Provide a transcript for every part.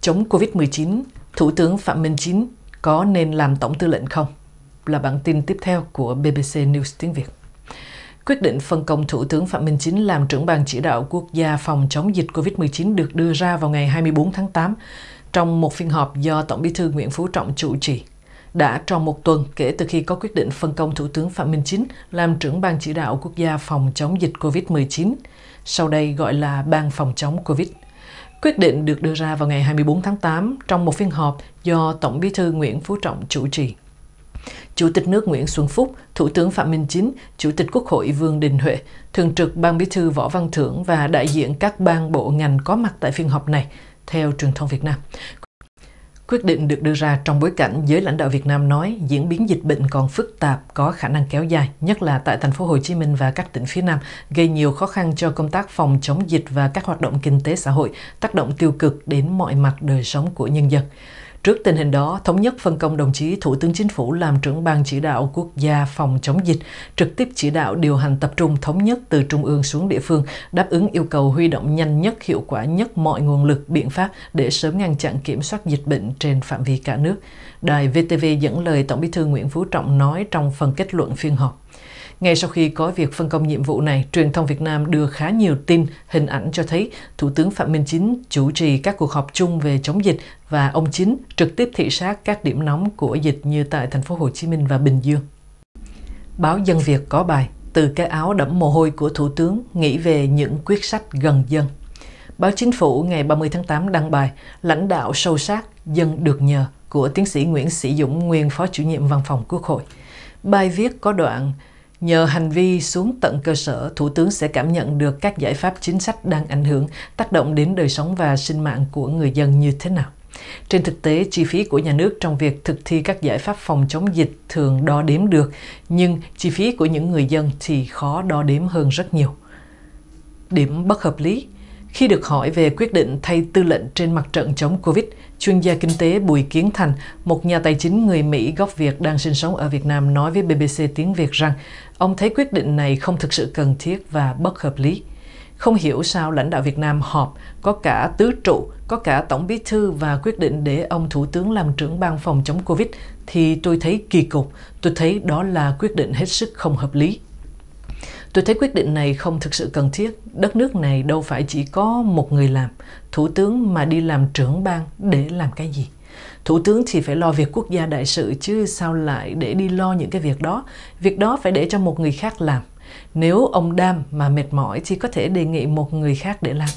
chống COVID-19, Thủ tướng Phạm Minh Chính có nên làm tổng tư lệnh không? Là bản tin tiếp theo của BBC News tiếng Việt. Quyết định phân công Thủ tướng Phạm Minh Chính làm trưởng ban chỉ đạo quốc gia phòng chống dịch COVID-19 được đưa ra vào ngày 24 tháng 8 trong một phiên họp do Tổng bí thư Nguyễn Phú Trọng chủ trì. Đã trong một tuần kể từ khi có quyết định phân công Thủ tướng Phạm Minh Chính làm trưởng ban chỉ đạo quốc gia phòng chống dịch COVID-19, sau đây gọi là Ban phòng chống COVID-19 Quyết định được đưa ra vào ngày 24 tháng 8 trong một phiên họp do Tổng Bí thư Nguyễn Phú Trọng chủ trì. Chủ tịch nước Nguyễn Xuân Phúc, Thủ tướng Phạm Minh Chính, Chủ tịch Quốc hội Vương Đình Huệ, Thường trực Ban Bí thư Võ Văn Thưởng và đại diện các ban bộ ngành có mặt tại phiên họp này, theo truyền thông Việt Nam. Quyết định được đưa ra trong bối cảnh giới lãnh đạo Việt Nam nói diễn biến dịch bệnh còn phức tạp, có khả năng kéo dài, nhất là tại thành phố Hồ Chí Minh và các tỉnh phía Nam, gây nhiều khó khăn cho công tác phòng chống dịch và các hoạt động kinh tế xã hội, tác động tiêu cực đến mọi mặt đời sống của nhân dân. Trước tình hình đó, thống nhất phân công đồng chí Thủ tướng Chính phủ làm trưởng ban chỉ đạo quốc gia phòng chống dịch, trực tiếp chỉ đạo điều hành tập trung thống nhất từ trung ương xuống địa phương, đáp ứng yêu cầu huy động nhanh nhất, hiệu quả nhất mọi nguồn lực, biện pháp để sớm ngăn chặn kiểm soát dịch bệnh trên phạm vi cả nước. Đài VTV dẫn lời Tổng Bí thư Nguyễn Phú Trọng nói trong phần kết luận phiên họp. Ngay sau khi có việc phân công nhiệm vụ này, truyền thông Việt Nam đưa khá nhiều tin, hình ảnh cho thấy Thủ tướng Phạm Minh Chính chủ trì các cuộc họp chung về chống dịch và ông Chính trực tiếp thị sát các điểm nóng của dịch như tại thành phố Hồ Chí Minh và Bình Dương. Báo Dân Việt có bài Từ cái áo đẫm mồ hôi của Thủ tướng nghĩ về những quyết sách gần dân. Báo Chính phủ ngày 30 tháng 8 đăng bài Lãnh đạo sâu sát, dân được nhờ của tiến sĩ Nguyễn Sĩ Dũng, nguyên Phó chủ nhiệm Văn phòng Quốc hội. Bài viết có đoạn Nhờ hành vi xuống tận cơ sở, Thủ tướng sẽ cảm nhận được các giải pháp chính sách đang ảnh hưởng, tác động đến đời sống và sinh mạng của người dân như thế nào. Trên thực tế, chi phí của nhà nước trong việc thực thi các giải pháp phòng chống dịch thường đo đếm được, nhưng chi phí của những người dân thì khó đo đếm hơn rất nhiều. Điểm bất hợp lý – khi được hỏi về quyết định thay tư lệnh trên mặt trận chống Covid, chuyên gia kinh tế Bùi Kiến Thành, một nhà tài chính người Mỹ gốc Việt đang sinh sống ở Việt Nam nói với BBC tiếng Việt rằng ông thấy quyết định này không thực sự cần thiết và bất hợp lý. Không hiểu sao lãnh đạo Việt Nam họp, có cả tứ trụ, có cả tổng bí thư và quyết định để ông thủ tướng làm trưởng ban phòng chống Covid thì tôi thấy kỳ cục, tôi thấy đó là quyết định hết sức không hợp lý. Tôi thấy quyết định này không thực sự cần thiết. Đất nước này đâu phải chỉ có một người làm, thủ tướng mà đi làm trưởng bang để làm cái gì? Thủ tướng thì phải lo việc quốc gia đại sự chứ sao lại để đi lo những cái việc đó. Việc đó phải để cho một người khác làm. Nếu ông Đam mà mệt mỏi thì có thể đề nghị một người khác để làm.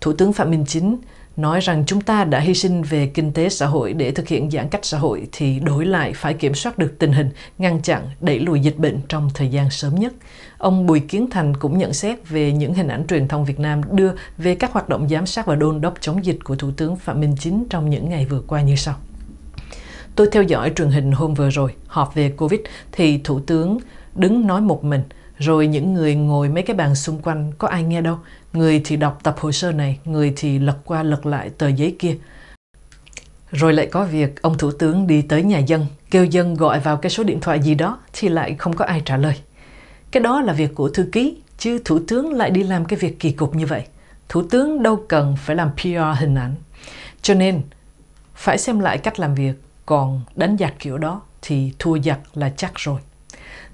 Thủ tướng Phạm Minh Chính nói rằng chúng ta đã hy sinh về kinh tế xã hội để thực hiện giãn cách xã hội thì đổi lại phải kiểm soát được tình hình, ngăn chặn, đẩy lùi dịch bệnh trong thời gian sớm nhất. Ông Bùi Kiến Thành cũng nhận xét về những hình ảnh truyền thông Việt Nam đưa về các hoạt động giám sát và đôn đốc chống dịch của Thủ tướng Phạm Minh Chính trong những ngày vừa qua như sau. Tôi theo dõi truyền hình hôm vừa rồi, họp về Covid thì Thủ tướng đứng nói một mình – rồi những người ngồi mấy cái bàn xung quanh có ai nghe đâu người thì đọc tập hồ sơ này người thì lật qua lật lại tờ giấy kia rồi lại có việc ông thủ tướng đi tới nhà dân kêu dân gọi vào cái số điện thoại gì đó thì lại không có ai trả lời cái đó là việc của thư ký chứ thủ tướng lại đi làm cái việc kỳ cục như vậy thủ tướng đâu cần phải làm pr hình ảnh cho nên phải xem lại cách làm việc còn đánh giặc kiểu đó thì thua giặc là chắc rồi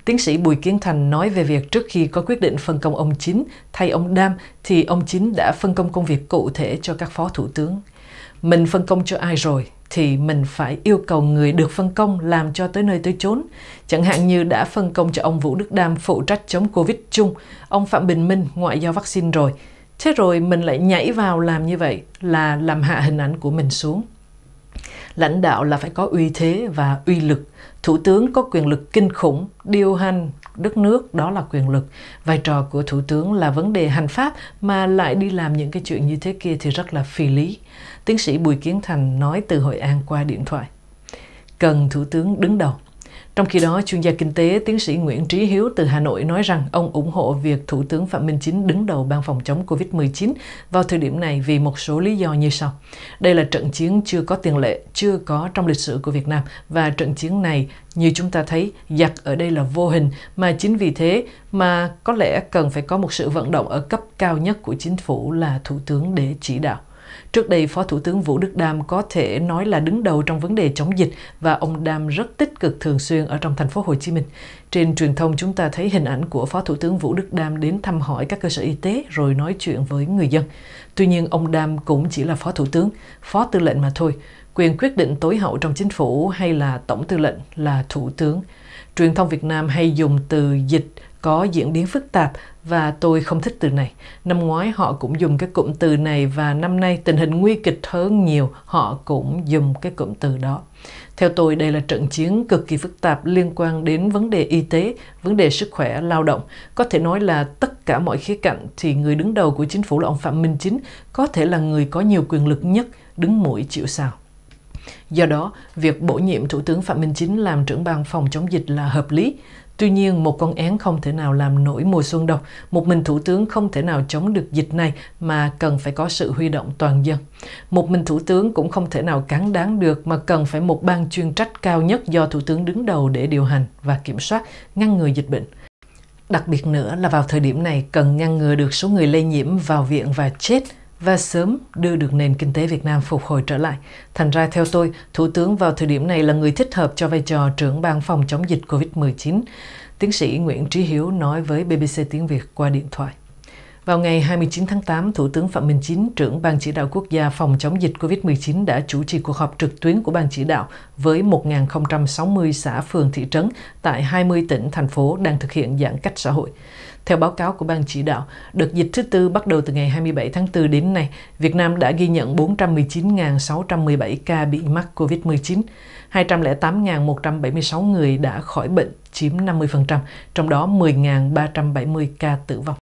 Tiến sĩ Bùi Kiến Thành nói về việc trước khi có quyết định phân công ông Chính thay ông Đam thì ông Chính đã phân công công việc cụ thể cho các phó thủ tướng. Mình phân công cho ai rồi thì mình phải yêu cầu người được phân công làm cho tới nơi tới chốn. Chẳng hạn như đã phân công cho ông Vũ Đức Đam phụ trách chống Covid chung, ông Phạm Bình Minh ngoại giao vaccine rồi. Thế rồi mình lại nhảy vào làm như vậy là làm hạ hình ảnh của mình xuống. Lãnh đạo là phải có uy thế và uy lực. Thủ tướng có quyền lực kinh khủng, điều hành đất nước đó là quyền lực. Vai trò của thủ tướng là vấn đề hành pháp mà lại đi làm những cái chuyện như thế kia thì rất là phi lý. Tiến sĩ Bùi Kiến Thành nói từ Hội An qua điện thoại. Cần thủ tướng đứng đầu. Trong khi đó, chuyên gia kinh tế tiến sĩ Nguyễn Trí Hiếu từ Hà Nội nói rằng ông ủng hộ việc Thủ tướng Phạm Minh Chính đứng đầu ban phòng chống COVID-19 vào thời điểm này vì một số lý do như sau. Đây là trận chiến chưa có tiền lệ, chưa có trong lịch sử của Việt Nam và trận chiến này như chúng ta thấy giặc ở đây là vô hình mà chính vì thế mà có lẽ cần phải có một sự vận động ở cấp cao nhất của chính phủ là Thủ tướng để chỉ đạo. Trước đây, Phó Thủ tướng Vũ Đức Đam có thể nói là đứng đầu trong vấn đề chống dịch và ông Đam rất tích cực thường xuyên ở trong thành phố Hồ Chí Minh. Trên truyền thông chúng ta thấy hình ảnh của Phó Thủ tướng Vũ Đức Đam đến thăm hỏi các cơ sở y tế rồi nói chuyện với người dân. Tuy nhiên, ông Đam cũng chỉ là Phó Thủ tướng, Phó Tư lệnh mà thôi. Quyền quyết định tối hậu trong chính phủ hay là Tổng Tư lệnh là Thủ tướng. Truyền thông Việt Nam hay dùng từ dịch có diễn biến phức tạp và tôi không thích từ này. Năm ngoái họ cũng dùng cái cụm từ này và năm nay tình hình nguy kịch hơn nhiều, họ cũng dùng cái cụm từ đó. Theo tôi, đây là trận chiến cực kỳ phức tạp liên quan đến vấn đề y tế, vấn đề sức khỏe, lao động. Có thể nói là tất cả mọi khía cạnh thì người đứng đầu của chính phủ là ông Phạm Minh Chính có thể là người có nhiều quyền lực nhất, đứng mũi chịu sào. Do đó, việc bổ nhiệm Thủ tướng Phạm Minh Chính làm trưởng ban phòng chống dịch là hợp lý. Tuy nhiên, một con én không thể nào làm nổi mùa xuân đâu. Một mình Thủ tướng không thể nào chống được dịch này mà cần phải có sự huy động toàn dân. Một mình Thủ tướng cũng không thể nào cán đáng được mà cần phải một ban chuyên trách cao nhất do Thủ tướng đứng đầu để điều hành và kiểm soát, ngăn ngừa dịch bệnh. Đặc biệt nữa là vào thời điểm này cần ngăn ngừa được số người lây nhiễm vào viện và chết – và sớm đưa được nền kinh tế Việt Nam phục hồi trở lại. Thành ra theo tôi, Thủ tướng vào thời điểm này là người thích hợp cho vai trò trưởng ban phòng chống dịch COVID-19. Tiến sĩ Nguyễn Trí Hiếu nói với BBC tiếng Việt qua điện thoại. Vào ngày 29 tháng 8, Thủ tướng Phạm Minh Chính, trưởng Ban Chỉ đạo Quốc gia phòng chống dịch COVID-19 đã chủ trì cuộc họp trực tuyến của Ban Chỉ đạo với 1.060 xã phường thị trấn tại 20 tỉnh, thành phố đang thực hiện giãn cách xã hội. Theo báo cáo của Ban Chỉ đạo, đợt dịch thứ tư bắt đầu từ ngày 27 tháng 4 đến nay, Việt Nam đã ghi nhận 419.617 ca bị mắc COVID-19, 208.176 người đã khỏi bệnh, chiếm 50%, trong đó 10.370 ca tử vong.